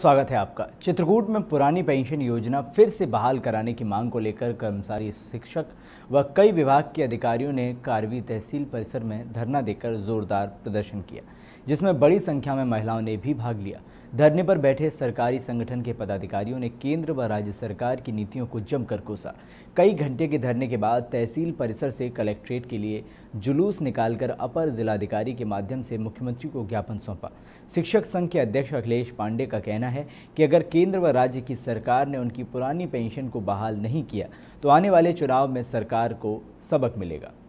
स्वागत है आपका चित्रकूट में पुरानी पेंशन योजना फिर से बहाल कराने की मांग को लेकर कर्मचारी शिक्षक व कई विभाग के अधिकारियों ने कारवी तहसील परिसर में धरना देकर जोरदार प्रदर्शन किया जिसमें बड़ी संख्या में महिलाओं ने भी भाग लिया धरने पर बैठे सरकारी संगठन के पदाधिकारियों ने केंद्र व राज्य सरकार की नीतियों को जमकर कोसा कई घंटे के धरने के बाद तहसील परिसर से कलेक्ट्रेट के लिए जुलूस निकालकर अपर जिलाधिकारी के माध्यम से मुख्यमंत्री को ज्ञापन सौंपा शिक्षक संघ के अध्यक्ष अखिलेश पांडे का कहना है कि अगर केंद्र व राज्य की सरकार ने उनकी पुरानी पेंशन को बहाल नहीं किया तो आने वाले चुनाव में सरकार को सबक मिलेगा